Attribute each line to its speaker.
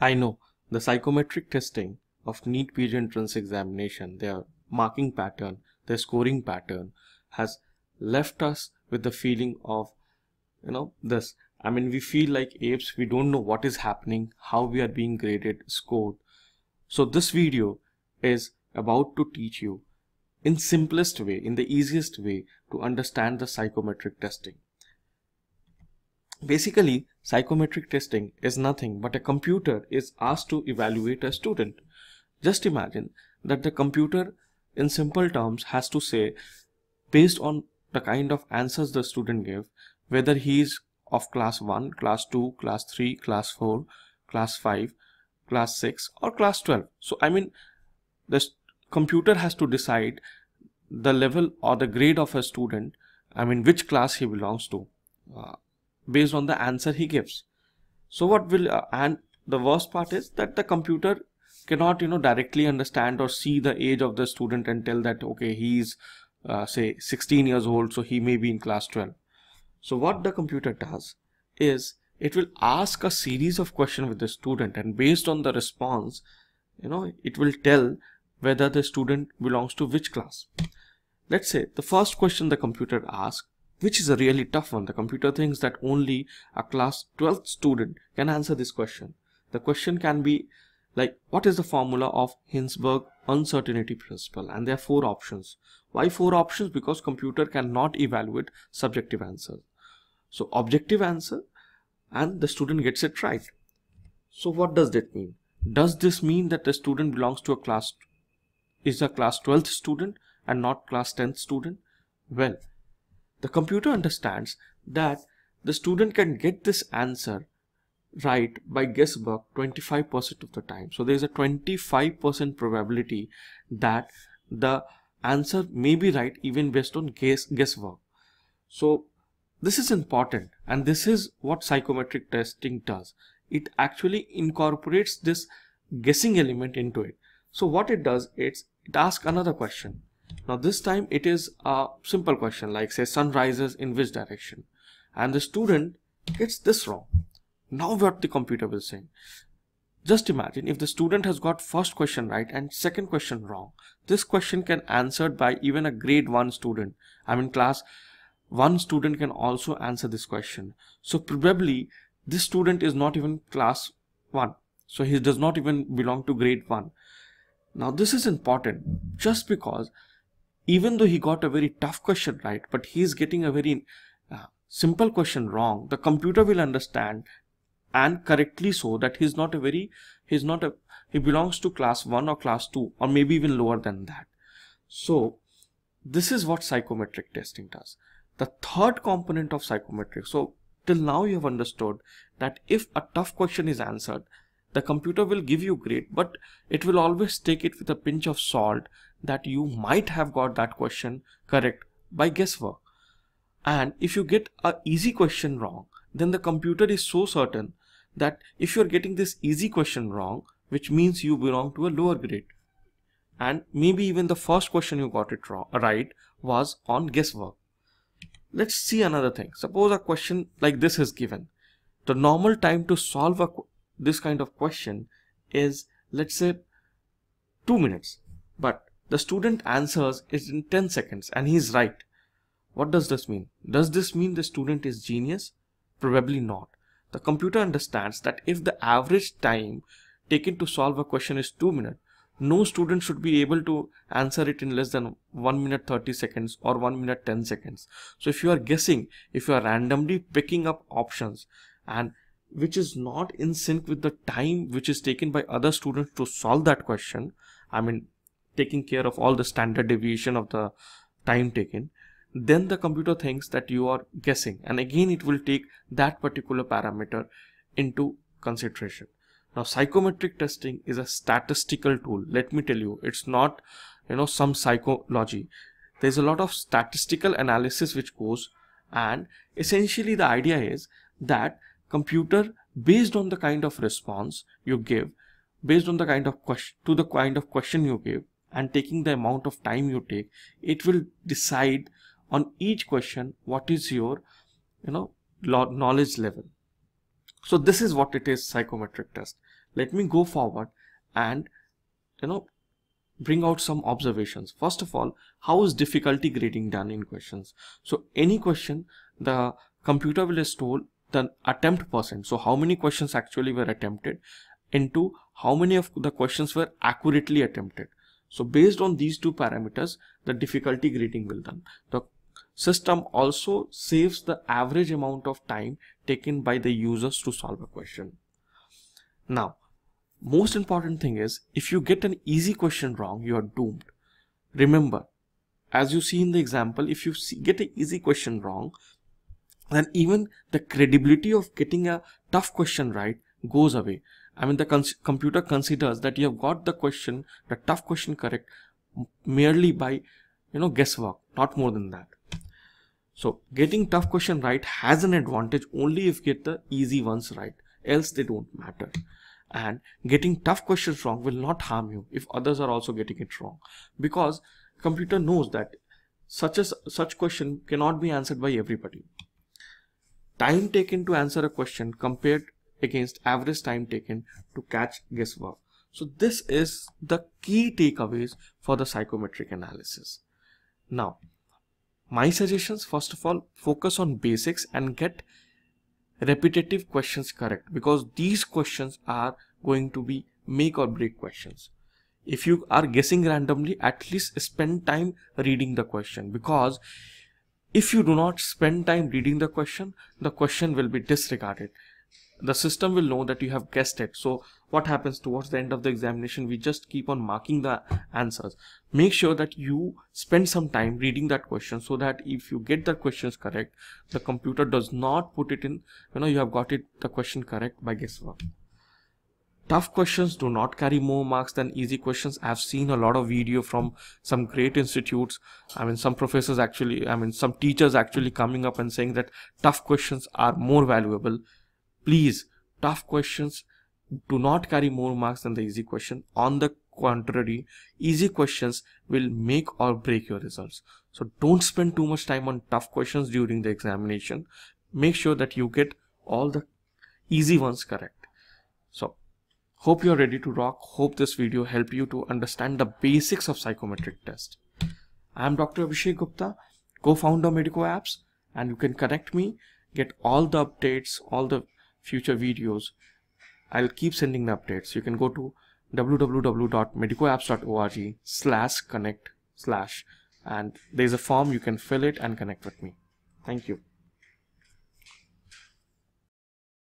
Speaker 1: I know the psychometric testing of NEET PG entrance examination, their marking pattern, their scoring pattern has left us with the feeling of, you know, this. I mean, we feel like apes, we don't know what is happening, how we are being graded, scored. So this video is about to teach you in simplest way, in the easiest way to understand the psychometric testing. Basically, psychometric testing is nothing but a computer is asked to evaluate a student. Just imagine that the computer in simple terms has to say based on the kind of answers the student gave whether he is of class 1, class 2, class 3, class 4, class 5, class 6 or class 12. So I mean the computer has to decide the level or the grade of a student I mean which class he belongs to. Uh, based on the answer he gives. So what will, uh, and the worst part is that the computer cannot, you know, directly understand or see the age of the student and tell that, okay, he's uh, say 16 years old, so he may be in class 12. So what the computer does is it will ask a series of questions with the student and based on the response, you know, it will tell whether the student belongs to which class. Let's say the first question the computer asks which is a really tough one. The computer thinks that only a class 12th student can answer this question. The question can be like, what is the formula of Hinsberg uncertainty principle? And there are four options. Why four options? Because computer cannot evaluate subjective answers. So objective answer and the student gets it right. So what does that mean? Does this mean that the student belongs to a class, is a class 12th student and not class 10th student? Well, the computer understands that the student can get this answer right by guesswork 25% of the time. So there's a 25% probability that the answer may be right even based on guess guesswork. So this is important and this is what psychometric testing does. It actually incorporates this guessing element into it. So what it does is it asks another question. Now this time it is a simple question like say sun rises in which direction and the student gets this wrong. Now what the computer will say. Just imagine if the student has got first question right and second question wrong. This question can answered by even a grade 1 student. I mean class 1 student can also answer this question. So probably this student is not even class 1. So he does not even belong to grade 1. Now this is important just because even though he got a very tough question right, but he is getting a very uh, simple question wrong. The computer will understand and correctly so that he's not a very, he's not a, he belongs to class 1 or class 2 or maybe even lower than that. So this is what psychometric testing does. The third component of psychometric. So till now you have understood that if a tough question is answered, the computer will give you grade, but it will always take it with a pinch of salt that you might have got that question correct by guesswork. And if you get a easy question wrong, then the computer is so certain that if you're getting this easy question wrong, which means you belong to a lower grade. And maybe even the first question you got it wrong, right was on guesswork. Let's see another thing. Suppose a question like this is given. The normal time to solve a, this kind of question is, let's say, 2 minutes. But the student answers it in 10 seconds and he's right. What does this mean? Does this mean the student is genius? Probably not. The computer understands that if the average time taken to solve a question is 2 minutes, no student should be able to answer it in less than 1 minute 30 seconds or 1 minute 10 seconds. So if you are guessing, if you are randomly picking up options and which is not in sync with the time which is taken by other students to solve that question, I mean taking care of all the standard deviation of the time taken then the computer thinks that you are guessing and again it will take that particular parameter into consideration now psychometric testing is a statistical tool let me tell you it's not you know some psychology there's a lot of statistical analysis which goes and essentially the idea is that computer based on the kind of response you give based on the kind of question to the kind of question you give and taking the amount of time you take it will decide on each question what is your you know knowledge level so this is what it is psychometric test let me go forward and you know bring out some observations first of all how is difficulty grading done in questions so any question the computer will store the attempt percent so how many questions actually were attempted into how many of the questions were accurately attempted so based on these two parameters, the difficulty grading will done. The system also saves the average amount of time taken by the users to solve a question. Now, most important thing is if you get an easy question wrong, you are doomed. Remember, as you see in the example, if you see, get an easy question wrong, then even the credibility of getting a tough question right goes away. I mean, the cons computer considers that you have got the question, the tough question correct merely by, you know, guesswork, not more than that. So getting tough question right has an advantage only if you get the easy ones right, else they don't matter. And getting tough questions wrong will not harm you if others are also getting it wrong because computer knows that such as such question cannot be answered by everybody time taken to answer a question compared against average time taken to catch guesswork. So this is the key takeaways for the psychometric analysis. Now, my suggestions, first of all, focus on basics and get repetitive questions correct because these questions are going to be make or break questions. If you are guessing randomly, at least spend time reading the question because if you do not spend time reading the question, the question will be disregarded the system will know that you have guessed it so what happens towards the end of the examination we just keep on marking the answers make sure that you spend some time reading that question so that if you get the questions correct the computer does not put it in you know you have got it the question correct by guesswork tough questions do not carry more marks than easy questions i've seen a lot of video from some great institutes i mean some professors actually i mean some teachers actually coming up and saying that tough questions are more valuable Please, tough questions do not carry more marks than the easy question. On the contrary, easy questions will make or break your results. So don't spend too much time on tough questions during the examination. Make sure that you get all the easy ones correct. So hope you're ready to rock. Hope this video helped you to understand the basics of psychometric test. I'm Dr. Abhishek Gupta, co-founder Medico Apps, and you can connect me, get all the updates, all the future videos i'll keep sending the updates you can go to www.medicoapps.org slash connect slash and there's a form you can fill it and connect with me thank you